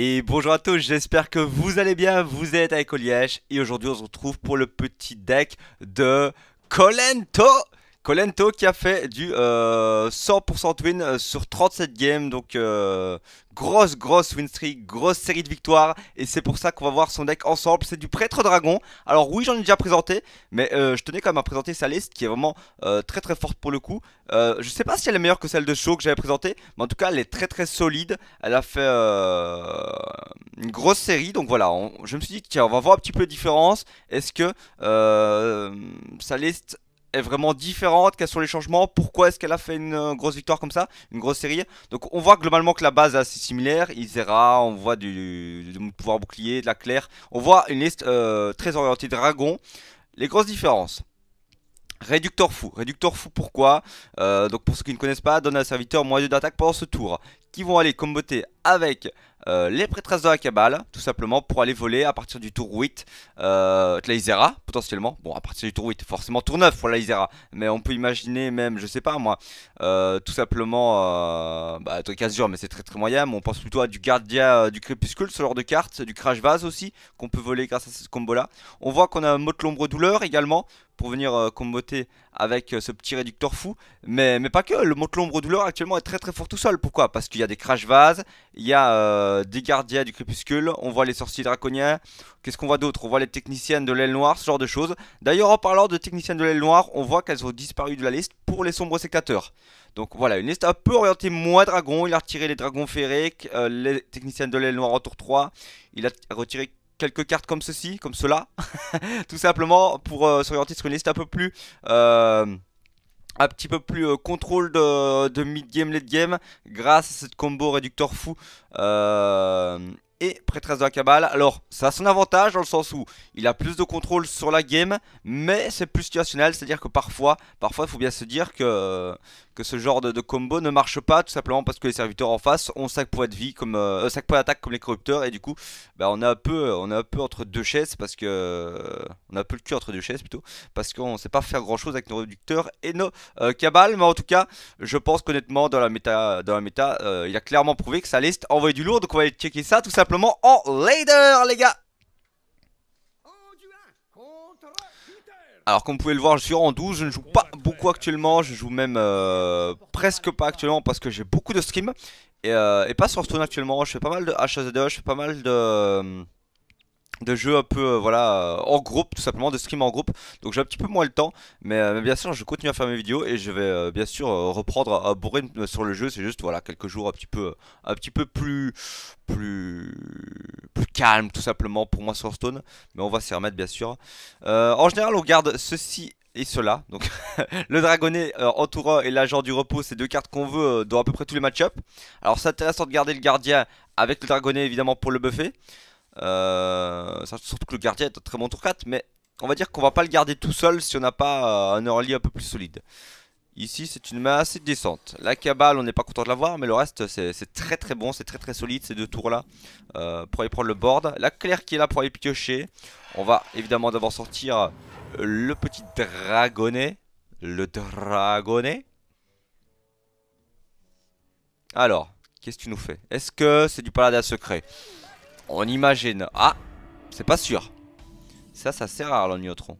Et bonjour à tous, j'espère que vous allez bien, vous êtes avec Olièche et aujourd'hui on se retrouve pour le petit deck de Colento Colento qui a fait du 100% euh, win euh, sur 37 games, donc euh, grosse grosse win streak, grosse série de victoires et c'est pour ça qu'on va voir son deck ensemble, c'est du prêtre dragon. Alors oui j'en ai déjà présenté mais je tenais quand même à présenter sa liste qui est vraiment très très forte pour le coup. je sais pas si elle est meilleure que celle de Shaw que j'avais présentée mais en tout cas elle est très très solide, elle a fait une grosse série donc voilà je me suis dit tiens on va voir un petit peu la différence, est-ce que sa liste est vraiment différente, quels sont les changements, pourquoi est-ce qu'elle a fait une euh, grosse victoire comme ça, une grosse série. Donc on voit globalement que la base est assez similaire, Isera, on voit du, pouvoir bouclier, de la claire, on voit une liste euh, très orientée dragon. Les grosses différences. Réducteur fou. Réducteur fou pourquoi euh, Donc pour ceux qui ne connaissent pas, donne à un serviteur moyen d'attaque pendant ce tour qui vont aller comboter avec euh, les prêtresses de la cabale, tout simplement pour aller voler à partir du tour 8 euh, la Isera potentiellement. Bon, à partir du tour 8, forcément tour 9 pour Isera mais on peut imaginer même, je sais pas moi, euh, tout simplement, euh, bah, truc azur, mais c'est très très moyen, mais on pense plutôt à du gardien du crépuscule, ce genre de carte, du crash vase aussi, qu'on peut voler grâce à ce combo là. On voit qu'on a un mot de l'ombre douleur également, pour venir comboter avec euh, ce petit réducteur fou. Mais, pas que, le de l'ombre douleur actuellement est très très fort tout seul. Pourquoi Parce qu'il y a des crash vases, il y a euh, des gardiens du crépuscule, on voit les sorciers draconiens. Qu'est-ce qu'on voit d'autre On voit les techniciennes de l'aile noire, ce genre de choses. D'ailleurs, en parlant de techniciennes de l'aile noire, on voit qu'elles ont disparu de la liste pour les sombres sectateurs. Donc voilà, une liste un peu orientée moins dragon. Il a retiré les dragons féeriques, euh, les techniciennes de l'aile noire en tour 3. Il a retiré quelques cartes comme ceci, comme cela, tout simplement pour euh, s'orienter sur une liste un peu plus... Euh, un petit peu plus euh, contrôle de, de mid-game, late-game, grâce à cette combo réducteur fou et Prêtresse de la Cabale. Alors, ça a son avantage dans le sens où il a plus de contrôle sur la game, mais c'est plus situationnel, c'est-à-dire que parfois, parfois il faut bien se dire que, que ce genre de, combo ne marche pas, tout simplement parce que les serviteurs en face ont 5 points de vie, comme, euh, d'attaque comme les corrupteurs, et du coup, bah, on, est un peu, on a un peu entre deux chaises, parce que... on a un peu le cul entre deux chaises plutôt, parce qu'on ne sait pas faire grand-chose avec nos réducteurs et nos euh, cabales, mais en tout cas, je pense qu'honnêtement, dans la méta, dans la méta euh, il a clairement prouvé que ça liste envoyait du lourd, donc on va aller checker ça tout simplement en leader, les gars Alors comme vous pouvez le voir je suis en 12, je ne joue pas beaucoup actuellement, je joue même euh, presque pas actuellement parce que j'ai beaucoup de streams et, euh, pas sur Stone actuellement, je fais pas mal de HZD, e, je fais pas mal de... Euh, de jeu un peu euh, voilà euh, en groupe tout simplement de stream en groupe donc j'ai un petit peu moins le temps mais, euh, bien sûr je continue à faire mes vidéos et je vais bien sûr reprendre à bourrer sur le jeu c'est juste voilà quelques jours un petit peu un petit peu plus plus plus calme tout simplement pour moi sur Stone mais on va s'y remettre bien sûr en général on garde ceci et cela. Donc le dragonnet entourant et l'agent du repos, c'est deux cartes qu'on veut dans à peu près tous les match-ups. Alors c'est intéressant de garder le gardien avec le dragonnet évidemment pour le buffer. Euh, surtout que le gardien est un très bon tour 4, mais on va dire qu'on va pas le garder tout seul si on n'a pas euh, un early un peu plus solide. Ici, c'est une main assez décente. La cabale, on n'est pas content de la voir, mais le reste, c'est très très bon, c'est très très solide ces deux tours-là euh, pour aller prendre le board. La claire qui est là pour aller piocher. On va évidemment d'abord sortir le petit dragonnet. Le dragonnet. Alors, qu'est-ce que tu nous fais Est-ce que c'est du paladin secret on imagine. Ah C'est pas sûr. Ça, ça sert à l'Oniotron.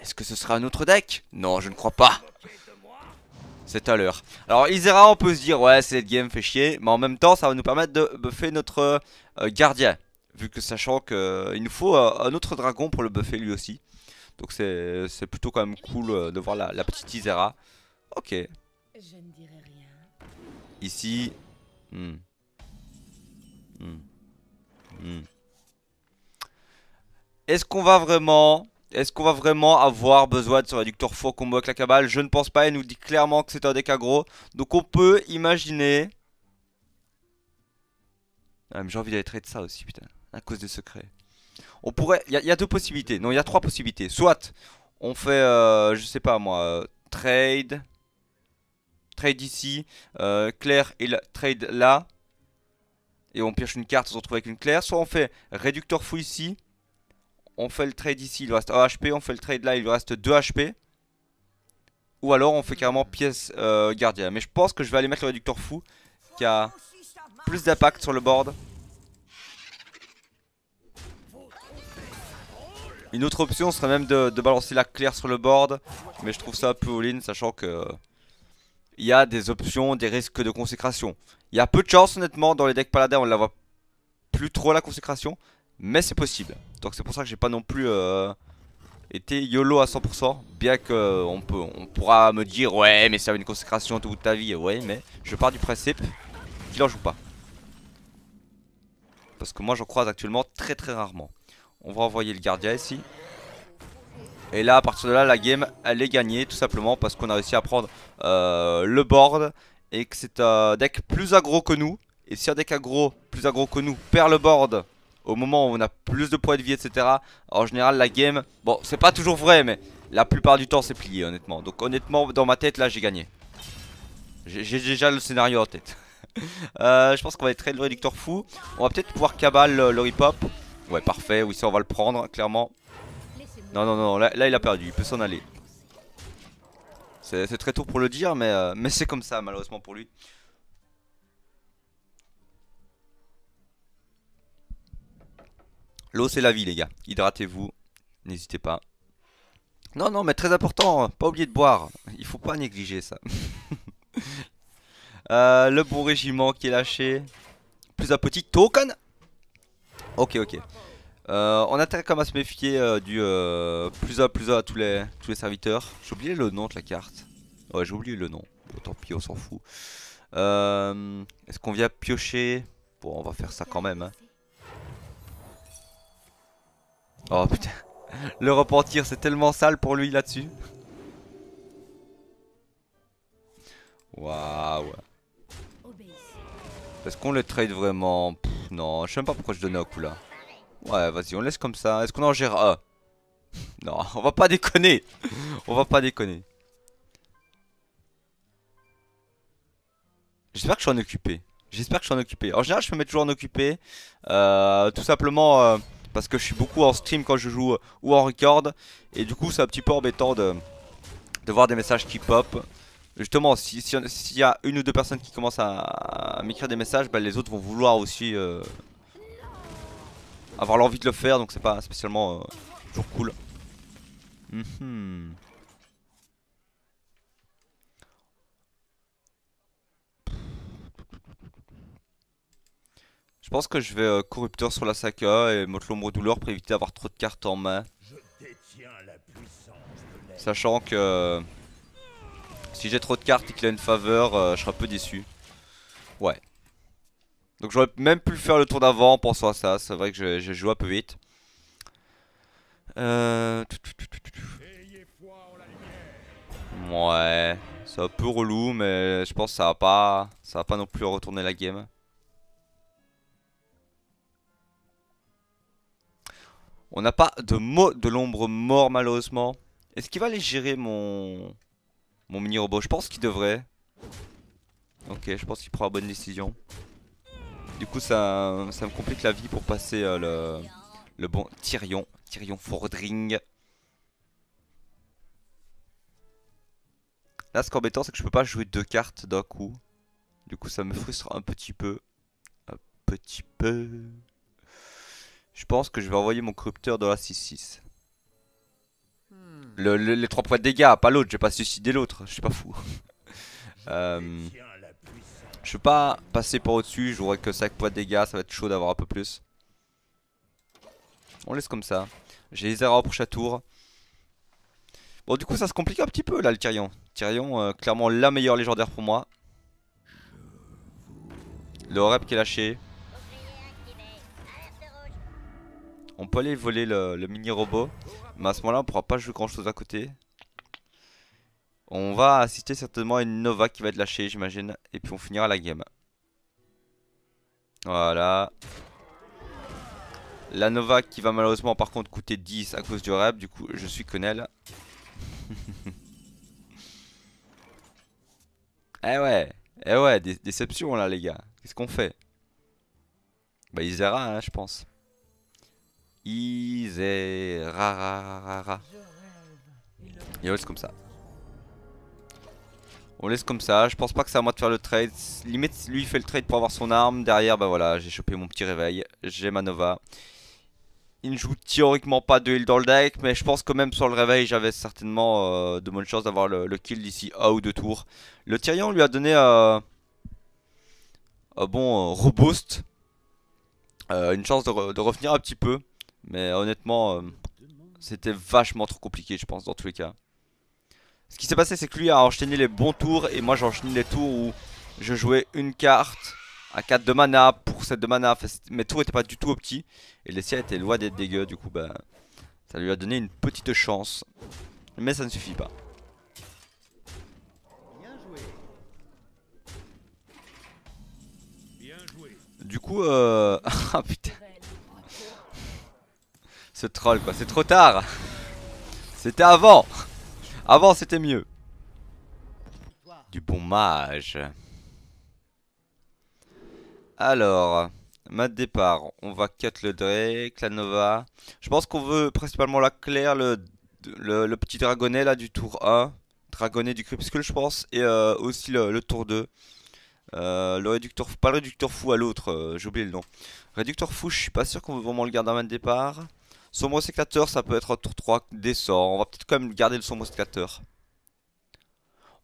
Est-ce que ce sera un autre deck Non, je ne crois pas. C'est à l'heure. Alors, Isera, on peut se dire, ouais, cette game fait chier. Mais en même temps, ça va nous permettre de buffer notre euh, gardien. Vu que sachant qu'il euh, nous faut euh, un autre dragon pour le buffer lui aussi. Donc c'est plutôt quand même cool de voir la, la petite Isera. Ok. Ici... Hmm. Hmm. Hmm. Est-ce qu'on va vraiment... Est-ce qu'on va vraiment avoir besoin de ce réducteur faux combo avec la cabale Je ne pense pas, il nous dit clairement que c'est un deck aggro. Donc on peut imaginer... Ah, j'ai envie d'aller trade ça aussi, putain. À cause des secrets. On pourrait... Il y, a deux possibilités. Non, il y a trois possibilités. Soit on fait, euh, je sais pas moi, euh, trade... Trade ici, euh, Claire et trade là et on pioche une carte, on se retrouve avec une claire. Soit on fait réducteur fou ici, on fait le trade ici, il lui reste 1 HP, on fait le trade là, il lui reste 2 HP. Ou alors on fait carrément pièce euh, gardien. gardienne. Mais je pense que je vais aller mettre le réducteur fou qui a plus d'impact sur le board. Une autre option serait même de, de balancer la claire sur le board. Mais je trouve ça un peu all-in, sachant que il y a des options, des risques de consécration. Il y a peu de chance honnêtement dans les decks paladins, on la voit plus trop la consécration, mais c'est possible. Donc c'est pour ça que j'ai pas non plus euh, été YOLO à 100%, bien que euh, on, peut, on pourra me dire ouais mais ça va une consécration tout toute ta vie, ouais mais je pars du principe qu'il en joue pas. Parce que moi j'en croise actuellement très très rarement. On va envoyer le gardien ici. Et là, à partir de là, la game, elle est gagnée tout simplement parce qu'on a réussi à prendre euh, le board et que c'est un deck plus agro que nous. Et si un deck aggro plus aggro que nous perd le board au moment où on a plus de points de vie, etc. En général, la game, bon, c'est pas toujours vrai, mais la plupart du temps, c'est plié, honnêtement. Donc, honnêtement, dans ma tête, là, j'ai gagné. J'ai déjà le scénario en tête. Euh, je pense qu'on va être très le réducteur fou. On va peut-être pouvoir cabal le, Ouais, parfait. Oui, ça, on va le prendre, clairement. Non, non, non, là, il a perdu, il peut s'en aller. C'est très tôt pour le dire, mais, euh, mais c'est comme ça, malheureusement pour lui. L'eau, c'est la vie, les gars. Hydratez-vous, n'hésitez pas. Non, non, mais très important, hein, pas oublier de boire. Il faut pas négliger ça. Euh, le bon régiment qui est lâché. Plus à petit, token Ok, ok. Euh, on a intérêt comme à se méfier euh, du euh, plus à plus à tous les, tous les serviteurs. J'ai oublié le nom de la carte. Ouais, j'ai oublié le nom. Bon, tant pis, on s'en fout. Est-ce qu'on vient piocher Bon, on va faire ça quand même. Hein. Oh putain. Le repentir, c'est tellement sale pour lui là-dessus. Waouh. Est-ce qu'on le trade vraiment Non, je sais même pas pourquoi je donnais un coup là. Ouais, vas-y, on laisse comme ça. Est-ce qu'on en gère un Non, on va pas déconner. on va pas déconner. J'espère que je suis en occupé. J'espère que je suis en occupé. En général, je me mets toujours en occupé. Euh, tout simplement euh, parce que je suis beaucoup en stream quand je joue ou en record. Et du coup, c'est un petit peu embêtant de, de voir des messages qui pop. Justement, s'il si, y a une ou deux personnes qui commencent à, m'écrire des messages, bah, les autres vont vouloir aussi euh, avoir l'envie de le faire, donc c'est pas spécialement euh, toujours cool. Mhm. Je pense que je vais euh, Corrupteur sur la Saka et l'ombre Douleur pour éviter d'avoir trop de cartes en main. Sachant que euh, si j'ai trop de cartes et qu'il a une faveur, je serai un peu déçu. Ouais. Donc j'aurais même pu faire le tour d'avant en pensant à ça. C'est vrai que je, je, joue un peu vite. Euh... Ouais, c'est un peu relou, mais je pense que ça va pas, ça va pas non plus retourner la game. On n'a pas de mot de l'ombre mort malheureusement. Est-ce qu'il va aller gérer mon mon mini robot Je pense qu'il devrait. Ok, je pense qu'il prend la bonne décision. Du coup, ça, me complique la vie pour passer euh, le, bon Tyrion. Tyrion Fordring. Là, ce qu'embêtant, c'est que je peux pas jouer deux cartes d'un coup. Du coup, ça me frustre un petit peu. Un petit peu. Je pense que je vais envoyer mon corrupteur dans la 6-6. Hmm. les trois points de dégâts, pas l'autre. Je vais pas suicider l'autre. Je suis pas fou. Euh, je vais pas passer par au-dessus, je voudrais que ça poids de dégâts, ça va être chaud d'avoir un peu plus. On laisse comme ça. J'ai les erreurs pour chaque tour. Bon du coup ça se complique un petit peu là le Tyrion. Tyrion euh, clairement la meilleure légendaire pour moi. Le rep qui est lâché. On peut aller voler le, mini robot. Mais à ce moment là on pourra pas jouer grand chose à côté. On va assister certainement à une Nova qui va être lâchée, j'imagine. Et puis on finira la game. Voilà. La Nova qui va malheureusement par contre coûter 10 à cause du rep. Du coup, je suis Connell. eh ouais. Eh ouais, déception là les gars. Qu'est-ce qu'on fait Bah Isera, hein, je pense. Isera. c'est comme ça. On laisse comme ça, je pense pas que c'est à moi de faire le trade. Limite, lui il fait le trade pour avoir son arme. Derrière, bah voilà, j'ai chopé mon petit réveil. J'ai ma Nova. Il ne joue théoriquement pas de heal dans le deck, mais je pense que même sur le réveil, j'avais certainement euh, de bonnes chances d'avoir le, kill d'ici un ou deux tours. Le Tyrion lui a donné euh, un bon euh, robust, une chance de, revenir un petit peu. Mais honnêtement, c'était vachement trop compliqué, je pense, dans tous les cas s'est passé, c'est que lui a enchaîné les bons tours et moi j'ai enchaîné les tours où je jouais une carte à 4 de mana pour 7 de mana. mes tours n'étaient pas du tout opti et les siens étaient loin d'être dégueu Du coup, ben, ça lui a donné une petite chance. Mais ça ne suffit pas. Du coup, euh... ah putain. Ce troll quoi, c'est trop tard. C'était avant. Avant c'était mieux. Du bon mage. Alors, mat départ. On va cut le Drake, la Nova. Je pense qu'on veut principalement la Claire, le, petit dragonnet là du tour 1. Dragonnet du crépuscule je pense. Et euh, aussi le, tour 2. Euh, le réducteur, pas le réducteur fou à l'autre, euh, J'oublie le nom. Réducteur fou, je suis pas sûr qu'on veut vraiment le garder en main de départ. Sombre sécateur, ça peut être tour 3 des sorts. On va peut-être quand même garder le sombre sécateur.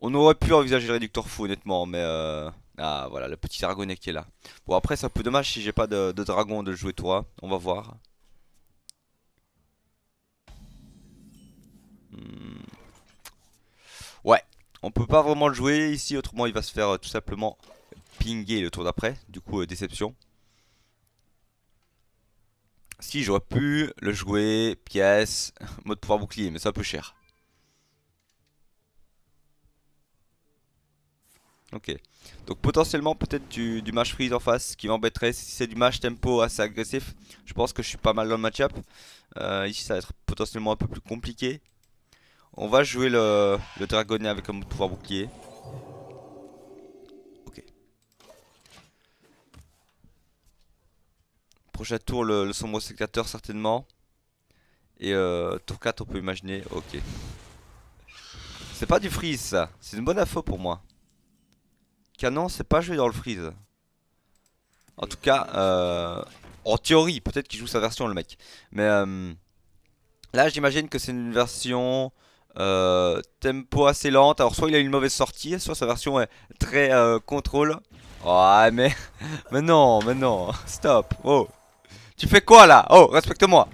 On aurait pu envisager le réducteur fou, honnêtement, mais... Euh, ah, voilà, le petit dragonnet qui est là. Bon, après, c'est un peu dommage si j'ai pas de, dragon de jouer toi. On va voir. Hmm. Ouais, on peut pas vraiment le jouer ici, autrement il va se faire euh, tout simplement pinguer le tour d'après. Du coup, euh, déception. Si j'aurais pu le jouer, pièce, mode pouvoir bouclier, mais ça un peu cher. Ok. Donc potentiellement peut-être du, match freeze en face qui m'embêterait. Si c'est du match tempo assez agressif, je pense que je suis pas mal dans le match euh, ici ça va être potentiellement un peu plus compliqué. On va jouer le, le avec un pouvoir bouclier. prochain tour, le, le sombre sectateur certainement. Et euh, tour 4, on peut imaginer. Ok. C'est pas du freeze ça. C'est une bonne info pour moi. Canon, c'est pas joué dans le freeze. En tout cas, euh, en théorie, peut-être qu'il joue sa version le mec. Mais euh, là, j'imagine que c'est une version tempo assez lente. Alors, soit il a une mauvaise sortie, soit sa version est très contrôle. Ouais, oh, mais, mais non, mais non, stop. Oh. Tu fais quoi là Oh, respecte-moi.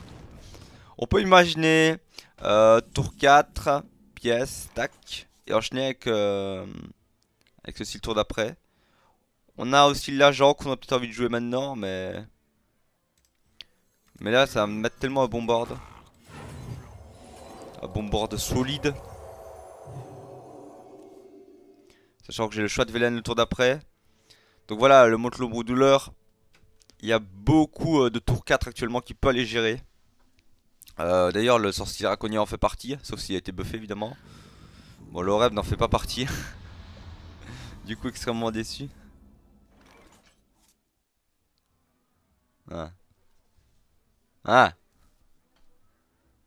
On peut imaginer euh, tour 4, pièce, tac. Et enchaîner avec, euh, avec ceci le tour d'après. On a aussi l'agent qu'on a peut-être envie de jouer maintenant, mais... Mais là, ça va me mettre tellement à bon board. Un bon board solide. Sachant que j'ai le choix de Velen le tour d'après. Donc voilà, le Montelobroux douleur. Il y a beaucoup euh, de tour 4 actuellement qui peut aller gérer. Euh, d'ailleurs, le sorcier draconien en fait partie, sauf s'il a été buffé évidemment. Bon, le rêve n'en fait pas partie. du coup, extrêmement déçu. Ah. ah.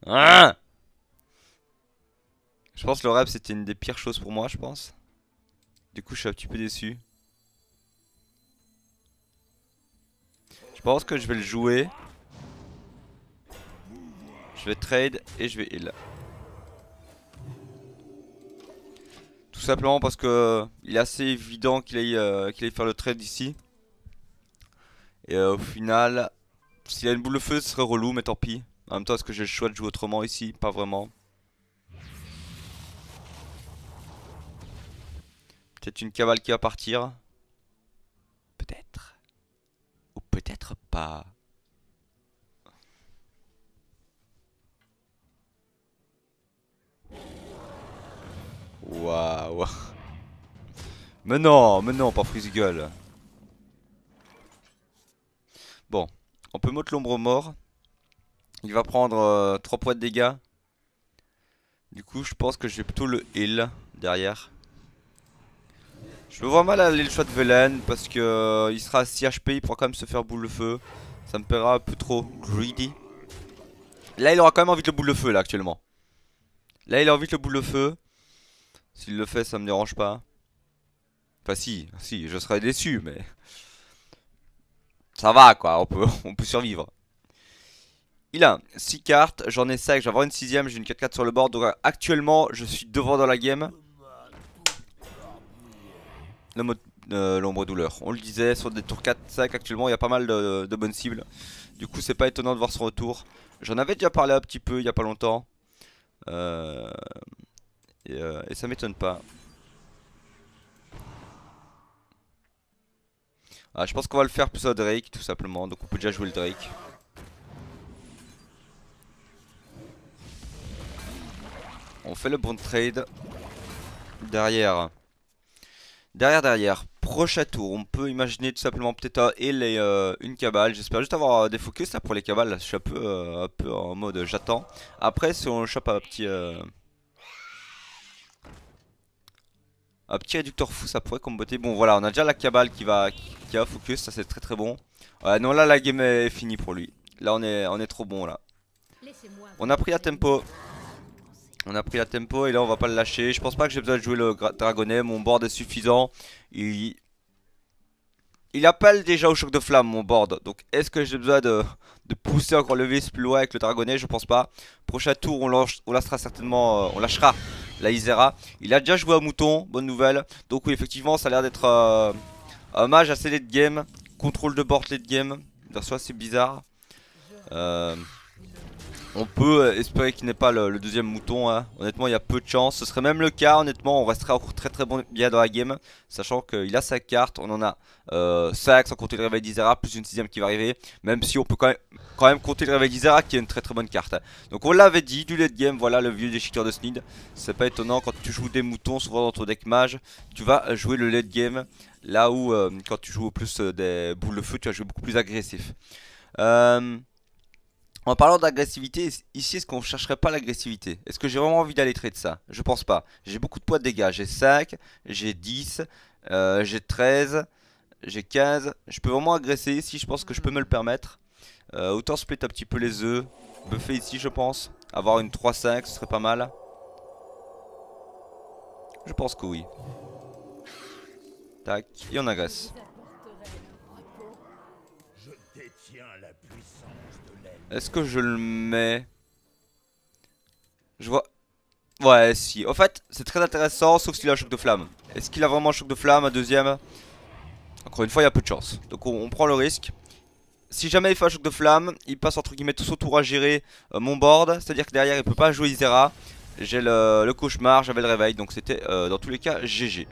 Ah. Je pense que le rêve, c'était une des pires choses pour moi, je pense. Du coup, je suis un petit peu déçu. pense que je vais le jouer. Je vais trade et je vais heal. Tout simplement parce que il est assez évident qu'il aille, euh, qu'il faire le trade ici. Et euh, au final, s'il a une boule de feu, ce serait relou, mais tant pis. En même temps, est-ce que j'ai le choix de jouer autrement ici Pas vraiment. Peut-être une cavale qui va partir. Peut-être. Peut-être pas. Waouh. Mais non, mais non, pas freeze gueule. Bon, on peut mettre l'ombre mort. Il va prendre 3 euh, points de dégâts. Du coup, je pense que j'ai plutôt le heal derrière. Je me vois mal aller le choix de Velen parce que euh, il sera à 6 HP, il pourra quand même se faire boule de feu. Ça me paiera un peu trop greedy. Là, il aura quand même envie de le boule de feu là actuellement. Là, il a envie de le boule de feu. S'il le fait, ça me dérange pas. Enfin, si, si, je serais déçu, mais. Ça va quoi, on peut, survivre. Il a 6 cartes, j'en ai 5, j'ai une 6ème, j'ai une 4-4 sur le board. Donc euh, actuellement, je suis devant dans la game. Euh, l'ombre douleur. On le disait, sur des tours 4-5 actuellement, il y a pas mal de, bonnes cibles. Du coup, c'est pas étonnant de voir son retour. J'en avais déjà parlé un petit peu il y a pas longtemps. Euh, euh, et, ça m'étonne pas. Ah, je pense qu'on va le faire plus au Drake, tout simplement. Donc on peut déjà jouer le Drake. On fait le bon trade. Derrière, Derrière, derrière, prochain tour, on peut imaginer tout simplement peut-être et euh, une cabale. J'espère juste avoir euh, des focus là pour les cabales. je suis un peu, euh, peu en mode j'attends. Après, si on chope un petit, un petit réducteur fou, ça pourrait comboter. Bon, voilà, on a déjà la cabale qui va, qui a focus. Ça, c'est très très bon. non, là, la game est finie pour lui. Là, on est, on est trop bon là. On a pris à tempo. On a pris la tempo et là on va pas le lâcher. Je pense pas que j'ai besoin de jouer le dragonnet. Mon board est suffisant. Il, appelle déjà au choc de flamme mon board. Donc est-ce que j'ai besoin de, pousser encore le vis plus loin avec le dragonnet Je pense pas. Prochain tour on, lâchera certainement. Euh, on lâchera la Isera. Il a déjà joué à mouton, bonne nouvelle. Donc oui effectivement ça a l'air d'être euh, un mage assez late game. Contrôle de board late game. soit c'est bizarre. Euh, on peut euh, espérer qu'il n'est pas le, deuxième mouton. Hein. Honnêtement, il y a peu de chance. Ce serait même le cas. Honnêtement, on resterait encore très très bon, bien dans la game. Sachant qu'il a sa carte. On en a 5 euh, sans compter le réveil d'Isera. Plus une sixième qui va arriver. Même si on peut quand même, compter le réveil d'Isera qui est une très très bonne carte. Donc on l'avait dit, du late game. Voilà le vieux déchiqueur de Snid. C'est pas étonnant. Quand tu joues des moutons, souvent dans ton deck mage, tu vas jouer le late game. Là où euh, quand tu joues au plus des boules de feu, tu vas jouer beaucoup plus agressif. En parlant d'agressivité, ici est-ce qu'on chercherait pas l'agressivité Est-ce que j'ai vraiment envie d'aller de ça Je pense pas. J'ai beaucoup de poids de dégâts. J'ai 5, j'ai 10, euh, j'ai 13, j'ai 15. Je peux vraiment agresser ici, je pense que je peux me le permettre. Euh, autant split un petit peu les œufs. Buffer ici je pense. Avoir une 3-5 ce serait pas mal. Je pense que oui. Tac, et on agresse. Est-ce que je le mets Je vois... Ouais, si. En fait, c'est très intéressant, sauf s'il a un choc de flamme. Est-ce qu'il a vraiment un choc de flamme, un deuxième Encore une fois, il y a peu de chance. Donc on, prend le risque. Si jamais il fait un choc de flamme, il passe entre guillemets tout son tour à gérer euh, mon board. C'est-à-dire que derrière, il peut pas jouer Isera. J'ai le, cauchemar, j'avais le réveil, donc c'était euh, dans tous les cas GG.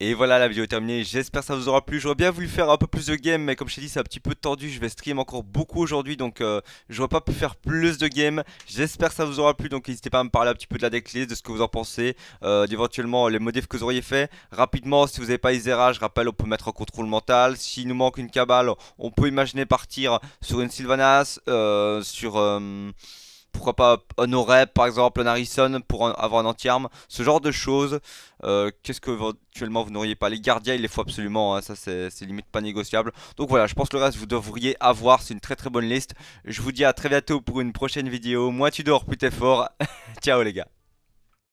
Et voilà, la vidéo est terminée. J'espère que ça vous aura plu. J'aurais bien voulu faire un peu plus de game, mais comme je t'ai dit, c'est un petit peu tordu. Je vais stream encore beaucoup aujourd'hui, donc euh, je ne pas pu faire plus de game. J'espère que ça vous aura plu, donc n'hésitez pas à me parler un petit peu de la decklist, de ce que vous en pensez, euh, d'éventuellement les modifs que vous auriez fait. Rapidement, si vous n'avez pas Isera, je rappelle, on peut mettre un contrôle mental. S'il nous manque une cabale, on peut imaginer partir sur une Sylvanas, euh, sur... Euh, pourquoi pas un par exemple, un Harrison pour avoir un anti-arme, ce genre de choses. Euh, qu'est-ce que éventuellement, vous n'auriez pas Les gardiens, il les faut absolument, hein, ça c'est limite pas négociable. Donc voilà, je pense que le reste vous devriez avoir, c'est une très très bonne liste. Je vous dis à très bientôt pour une prochaine vidéo. Moi tu dors, plus t'es fort. Ciao les gars.